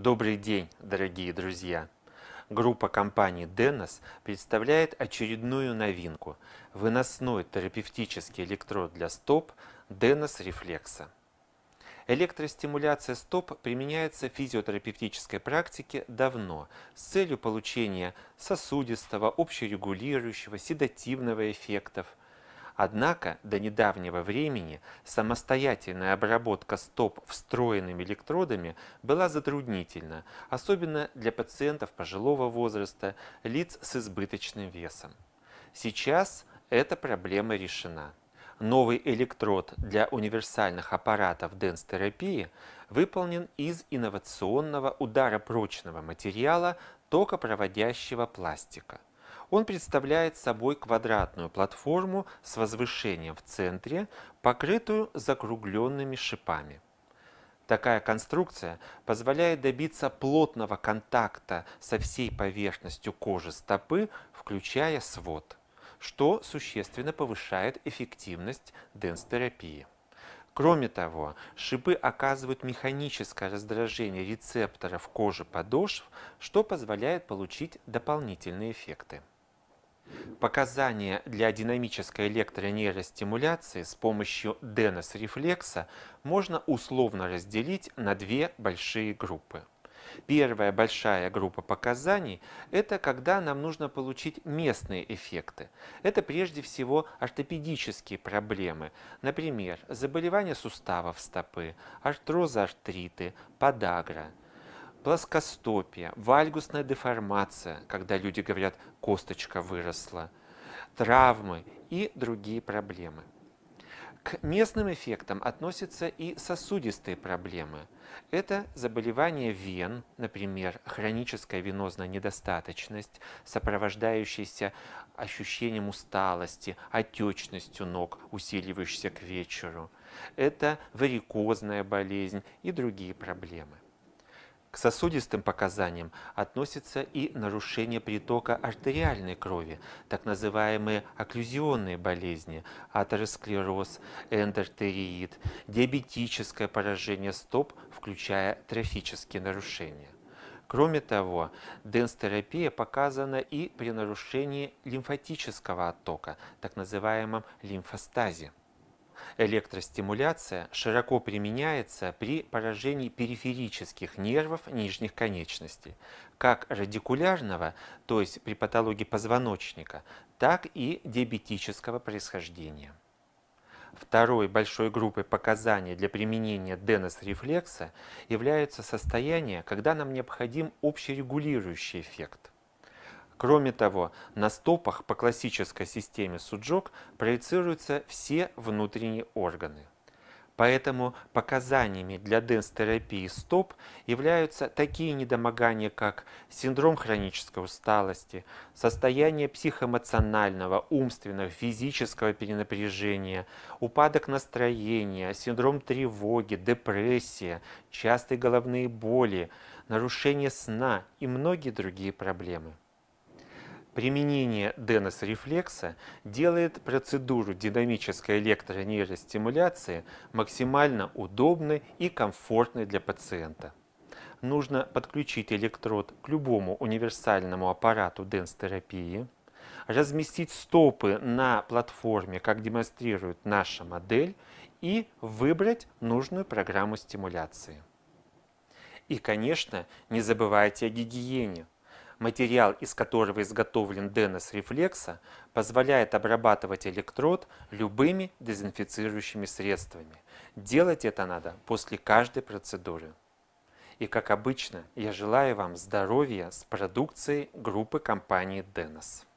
Добрый день, дорогие друзья! Группа компаний Denos представляет очередную новинку – выносной терапевтический электрод для стоп Denos Рефлекса. Электростимуляция стоп применяется в физиотерапевтической практике давно с целью получения сосудистого, общерегулирующего, седативного эффектов – Однако до недавнего времени самостоятельная обработка стоп встроенными электродами была затруднительна, особенно для пациентов пожилого возраста, лиц с избыточным весом. Сейчас эта проблема решена. Новый электрод для универсальных аппаратов денс-терапии выполнен из инновационного ударопрочного материала токопроводящего пластика. Он представляет собой квадратную платформу с возвышением в центре, покрытую закругленными шипами. Такая конструкция позволяет добиться плотного контакта со всей поверхностью кожи стопы, включая свод, что существенно повышает эффективность денс-терапии. Кроме того, шипы оказывают механическое раздражение рецепторов кожи подошв, что позволяет получить дополнительные эффекты. Показания для динамической электронейростимуляции с помощью денос-рефлекса можно условно разделить на две большие группы. Первая большая группа показаний – это когда нам нужно получить местные эффекты. Это прежде всего ортопедические проблемы, например, заболевания суставов стопы, артроза, артриты, подагра плоскостопие, вальгусная деформация, когда люди говорят «косточка выросла», травмы и другие проблемы. К местным эффектам относятся и сосудистые проблемы. Это заболевание вен, например, хроническая венозная недостаточность, сопровождающаяся ощущением усталости, отечностью ног, усиливающейся к вечеру. Это варикозная болезнь и другие проблемы. К сосудистым показаниям относится и нарушение притока артериальной крови, так называемые окклюзионные болезни, атеросклероз, эндортериит, диабетическое поражение стоп, включая трофические нарушения. Кроме того, денс терапия показана и при нарушении лимфатического оттока, так называемом лимфостазе. Электростимуляция широко применяется при поражении периферических нервов нижних конечностей, как радикулярного, то есть при патологии позвоночника, так и диабетического происхождения. Второй большой группой показаний для применения денос рефлекса являются состояния, когда нам необходим общерегулирующий эффект. Кроме того, на стопах по классической системе суджок проецируются все внутренние органы. Поэтому показаниями для денстерапии стоп являются такие недомогания, как синдром хронической усталости, состояние психоэмоционального, умственного, физического перенапряжения, упадок настроения, синдром тревоги, депрессия, частые головные боли, нарушение сна и многие другие проблемы. Применение ДНС-рефлекса делает процедуру динамической электронейростимуляции максимально удобной и комфортной для пациента. Нужно подключить электрод к любому универсальному аппарату денс-терапии, разместить стопы на платформе, как демонстрирует наша модель, и выбрать нужную программу стимуляции. И, конечно, не забывайте о гигиене – Материал, из которого изготовлен Денос рефлекса, позволяет обрабатывать электрод любыми дезинфицирующими средствами. Делать это надо после каждой процедуры. И как обычно, я желаю вам здоровья с продукцией группы компании Денос.